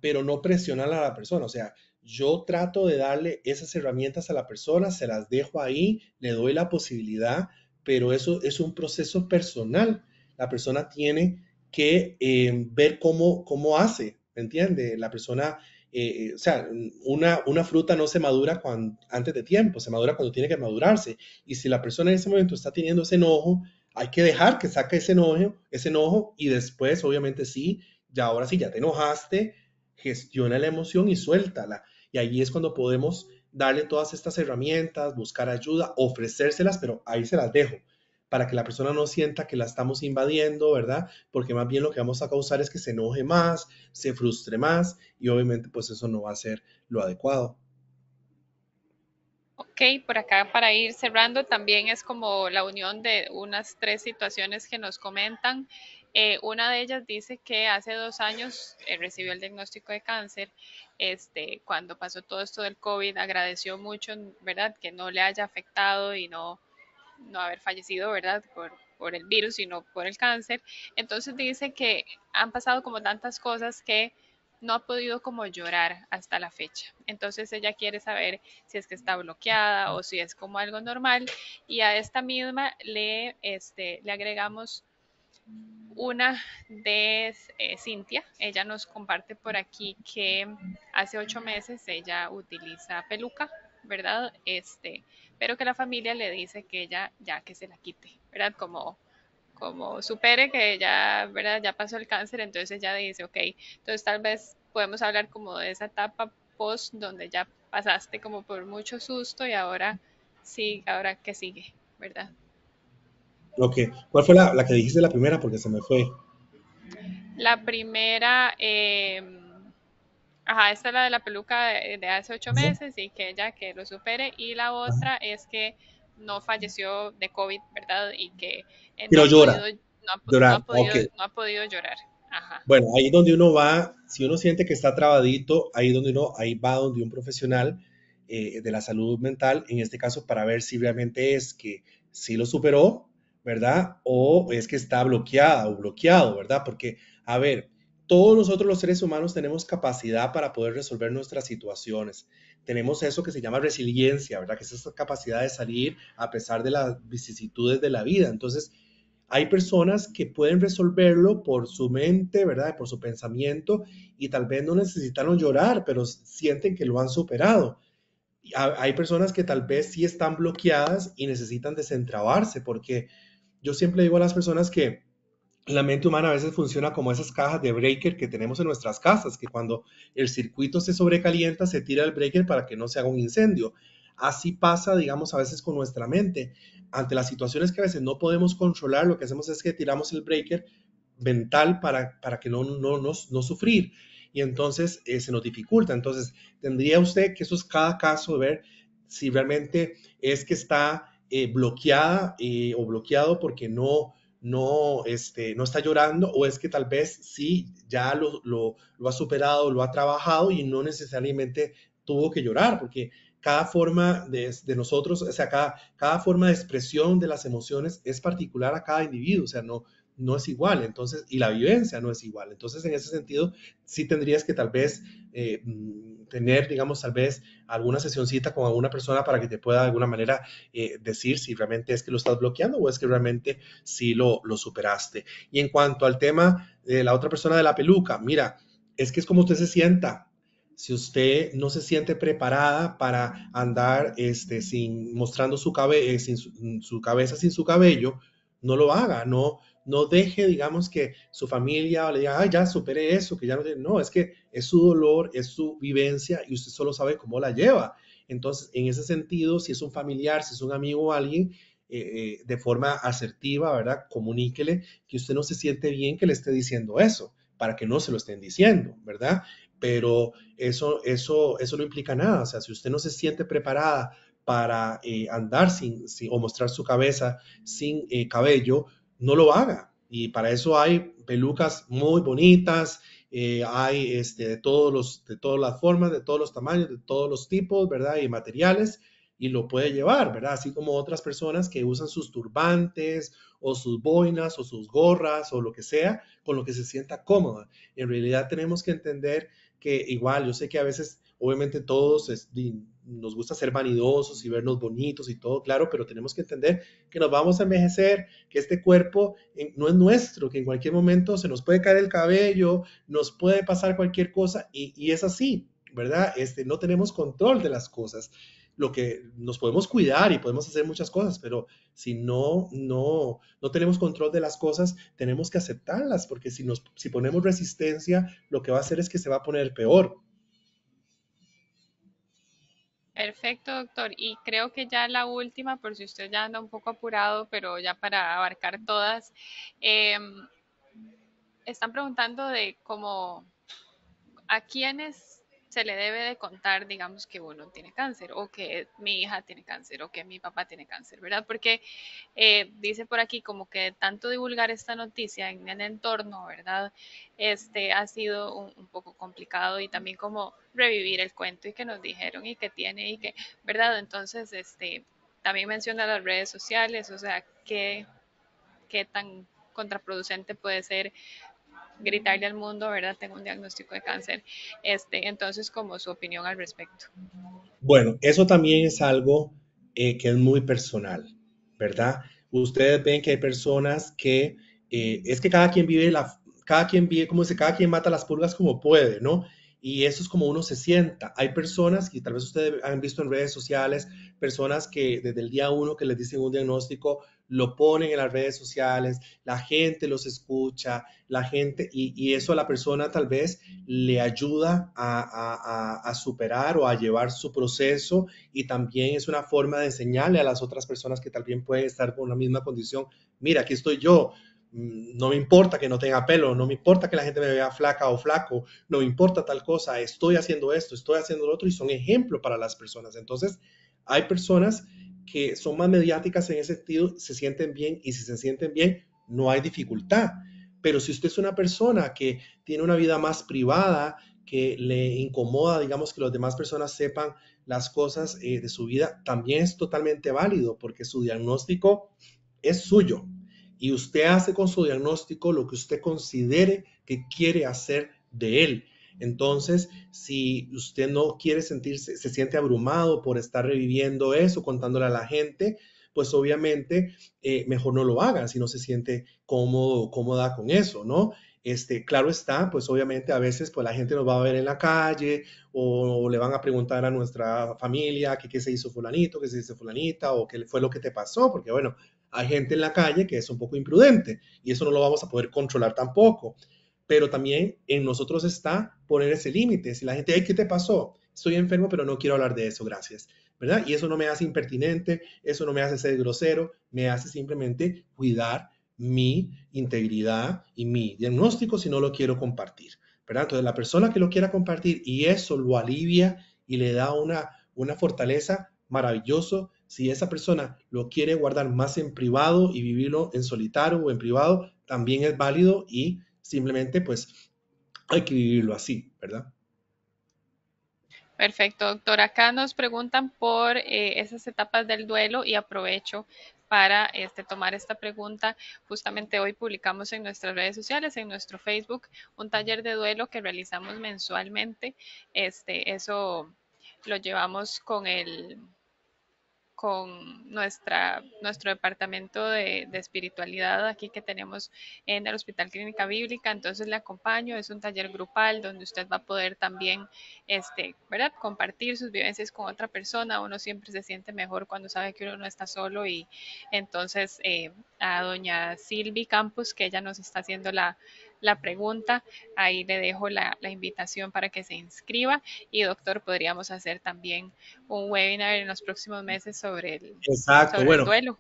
pero no presionar a la persona. O sea, yo trato de darle esas herramientas a la persona, se las dejo ahí, le doy la posibilidad, pero eso es un proceso personal. La persona tiene que eh, ver cómo, cómo hace, ¿me entiende? La persona, eh, eh, o sea, una, una fruta no se madura antes de tiempo, se madura cuando tiene que madurarse. Y si la persona en ese momento está teniendo ese enojo, hay que dejar que saque ese enojo, ese enojo y después, obviamente sí, ya ahora sí, ya te enojaste, gestiona la emoción y suéltala. Y ahí es cuando podemos darle todas estas herramientas, buscar ayuda, ofrecérselas, pero ahí se las dejo para que la persona no sienta que la estamos invadiendo, ¿verdad? Porque más bien lo que vamos a causar es que se enoje más, se frustre más y obviamente pues eso no va a ser lo adecuado. Ok, por acá para ir cerrando también es como la unión de unas tres situaciones que nos comentan. Eh, una de ellas dice que hace dos años eh, recibió el diagnóstico de cáncer. Este, cuando pasó todo esto del COVID, agradeció mucho, ¿verdad? Que no le haya afectado y no, no haber fallecido, ¿verdad? Por, el virus, sino por el cáncer. Entonces dice que han pasado como tantas cosas que no ha podido como llorar hasta la fecha. Entonces ella quiere saber si es que está bloqueada o si es como algo normal. Y a esta misma le, este, le agregamos una de eh, Cintia, ella nos comparte por aquí que hace ocho meses ella utiliza peluca, ¿verdad? Este, pero que la familia le dice que ella ya que se la quite, ¿verdad? Como como supere que ya, ¿verdad? Ya pasó el cáncer, entonces ella dice, ok, entonces tal vez podemos hablar como de esa etapa post donde ya pasaste como por mucho susto y ahora sí, ahora que sigue, ¿verdad? que ¿Cuál fue la, la, que dijiste la primera? Porque se me fue. La primera, eh, ajá, esta es la de la peluca de, hace ocho meses y que ella que lo supere. Y la otra es que no falleció de COVID, ¿verdad? Y que Pero no, llora. Ha podido, no, ha, llorar. podido, llorar. Ajá. Bueno, ahí donde uno va, si uno siente que está trabadito, ahí donde uno, ahí va donde un profesional eh, de la salud mental, en este caso, para ver si realmente es que sí lo superó ¿verdad? O es que está bloqueada o bloqueado, ¿verdad? Porque, a ver, todos nosotros los seres humanos tenemos capacidad para poder resolver nuestras situaciones. Tenemos eso que se llama resiliencia, ¿verdad? Que es esa capacidad de salir a pesar de las vicisitudes de la vida. Entonces, hay personas que pueden resolverlo por su mente, ¿verdad? Por su pensamiento y tal vez no necesitan llorar, pero sienten que lo han superado. Hay personas que tal vez sí están bloqueadas y necesitan desentrabarse porque yo siempre digo a las personas que la mente humana a veces funciona como esas cajas de breaker que tenemos en nuestras casas, que cuando el circuito se sobrecalienta se tira el breaker para que no se haga un incendio. Así pasa, digamos, a veces con nuestra mente. Ante las situaciones que a veces no podemos controlar, lo que hacemos es que tiramos el breaker mental para, para que no, no, sufrir. Y entonces eh, se nos dificulta. Entonces, tendría usted que eso es cada caso, ver si realmente es que está eh, bloqueada eh, o bloqueado porque no, no, este, no está llorando o es que tal vez sí ya lo, ha superado, lo ha trabajado y no necesariamente tuvo que llorar porque cada forma de, nosotros, o sea, cada, cada forma de expresión de las emociones es particular a cada individuo, o sea, no, no es igual, entonces, y la vivencia no es igual. Entonces, en ese sentido, sí tendrías que tal vez eh, mm, tener, digamos, tal vez alguna sesioncita con alguna persona para que te pueda de alguna manera eh, decir si realmente es que lo estás bloqueando o es que realmente sí lo, lo superaste. Y en cuanto al tema de la otra persona de la peluca, mira, es que es como usted se sienta, si usted no se siente preparada para andar este, sin, mostrando su, eh, mm, su, cabeza sin su cabello, no lo haga, no, no deje, digamos, que su familia le diga, Ay, ya supere eso, que ya no tiene. No, es que es su dolor, es su vivencia y usted solo sabe cómo la lleva. Entonces, en ese sentido, si es un familiar, si es un amigo o alguien, eh, eh, de forma asertiva, ¿verdad? Comuníquele que usted no se siente bien que le esté diciendo eso, para que no se lo estén diciendo, ¿verdad? Pero eso, eso, eso no implica nada. O sea, si usted no se siente preparada para eh, andar sin, o mostrar su cabeza sin cabello, no lo haga. Y para eso hay pelucas muy bonitas, eh, hay este, de, todos de todas las formas, de todos los tamaños, de todos los tipos, ¿verdad? Y materiales, y lo puede llevar, ¿verdad? Así como otras personas que usan sus turbantes o sus boinas o sus gorras o lo que sea, con lo que se sienta cómoda. En realidad tenemos que entender que igual, yo sé que a veces Obviamente todos nos gusta ser vanidosos y vernos bonitos y todo, claro, pero tenemos que entender que nos vamos a envejecer, que este cuerpo no es nuestro, que en cualquier momento se nos puede caer el cabello, nos puede pasar cualquier cosa y, es así, ¿verdad? Este, no tenemos control de las cosas. Lo que nos podemos cuidar y podemos hacer muchas cosas, pero si no, no, no tenemos control de las cosas, tenemos que aceptarlas, porque si, nos, si ponemos resistencia, lo que va a hacer es que se va a poner peor. Perfecto, doctor. Y creo que ya la última, por si usted ya anda un poco apurado, pero ya para abarcar todas, em, están preguntando de cómo, a quiénes se le debe de contar, digamos, que uno tiene cáncer o que mi hija tiene cáncer o que mi papá tiene cáncer, ¿verdad? Porque eh, dice por aquí como que tanto divulgar esta noticia en el entorno, ¿verdad? Este ha sido un, poco complicado y también como revivir el cuento y que nos dijeron y que tiene y que, ¿verdad? Entonces, este, también menciona las redes sociales, o sea, qué, qué tan contraproducente puede ser gritarle al mundo, ¿verdad? Tengo un diagnóstico de cáncer. Este, entonces, como su opinión al respecto. Bueno, eso también es algo eh, que es muy personal, ¿verdad? Ustedes ven que hay personas que eh, es que cada quien vive la, cada quien vive, como dice, cada quien mata las pulgas como puede, ¿no? Y eso es como uno se sienta. Hay personas que tal vez ustedes han visto en redes sociales, personas que desde el día uno que les dicen un diagnóstico, lo ponen en las redes sociales, la gente los escucha, la gente, y, eso a la persona tal vez le ayuda a, a, superar o a llevar su proceso y también es una forma de enseñarle a las otras personas que también pueden estar con la misma condición, mira, aquí estoy yo. Mm, no me importa que no tenga pelo, no me importa que la gente me vea flaca o flaco, no me importa tal cosa, estoy haciendo esto, estoy haciendo lo otro y son ejemplo para las personas. Entonces, hay personas que son más mediáticas en ese sentido, se sienten bien y si se sienten bien, no hay dificultad. Pero si usted es una persona que tiene una vida más privada, que le incomoda, digamos, que las demás personas sepan las cosas eh, de su vida, también es totalmente válido porque su diagnóstico es suyo. Y usted hace con su diagnóstico lo que usted considere que quiere hacer de él. Entonces, si usted no quiere sentirse, se siente abrumado por estar reviviendo eso, contándole a la gente, pues obviamente eh, mejor no lo haga si no se siente cómodo, o cómoda con eso, ¿no? Este, claro está, pues obviamente a veces pues la gente nos va a ver en la calle o, le van a preguntar a nuestra familia que qué se hizo fulanito, qué se hizo fulanita o qué fue lo que te pasó, porque bueno, hay gente en la calle que es un poco imprudente y eso no lo vamos a poder controlar tampoco pero también en nosotros está poner ese límite. Si la gente, Ay, ¿qué te pasó? Estoy enfermo, pero no quiero hablar de eso, gracias. ¿Verdad? Y eso no me hace impertinente, eso no me hace ser grosero, me hace simplemente cuidar mi integridad y mi diagnóstico si no lo quiero compartir. ¿verdad? Entonces, la persona que lo quiera compartir y eso lo alivia y le da una, una fortaleza maravilloso. Si esa persona lo quiere guardar más en privado y vivirlo en solitario o en privado, también es válido y Simplemente, pues, hay que vivirlo así, ¿verdad? Perfecto, doctor. Acá nos preguntan por eh, esas etapas del duelo y aprovecho para este, tomar esta pregunta. Justamente hoy publicamos en nuestras redes sociales, en nuestro Facebook, un taller de duelo que realizamos mensualmente. Este, eso lo llevamos con el con nuestra, nuestro departamento de, espiritualidad aquí que tenemos en el Hospital Clínica Bíblica. Entonces le acompaño, es un taller grupal donde usted va a poder también este, ¿verdad? compartir sus vivencias con otra persona. Uno siempre se siente mejor cuando sabe que uno no está solo. Y entonces eh, a doña Silvi Campos, que ella nos está haciendo la, la pregunta, ahí le dejo la, invitación para que se inscriba y doctor, podríamos hacer también un webinar en los próximos meses sobre el, Exacto. bueno,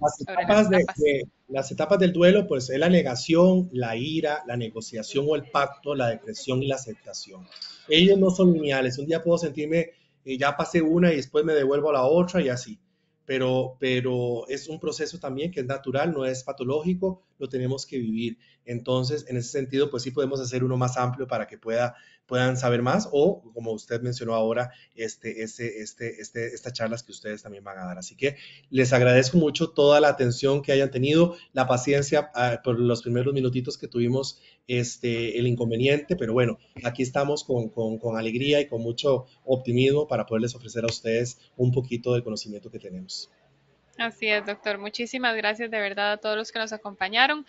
Las etapas, del duelo, pues es la negación, la ira, la negociación o el pacto, la depresión y la aceptación. Ellos no son lineales, un día puedo sentirme, eh, ya pasé una y después me devuelvo a la otra y así. Pero, pero es un proceso también que es natural, no es patológico lo tenemos que vivir. Entonces, en ese sentido, pues sí podemos hacer uno más amplio para que pueda, puedan saber más o, como usted mencionó ahora, este, este, este, este, estas charlas que ustedes también van a dar. Así que les agradezco mucho toda la atención que hayan tenido, la paciencia ah, por los primeros minutitos que tuvimos este, el inconveniente, pero bueno, aquí estamos con, con alegría y con mucho optimismo para poderles ofrecer a ustedes un poquito del conocimiento que tenemos. Así es, doctor. Muchísimas gracias de verdad a todos los que nos acompañaron.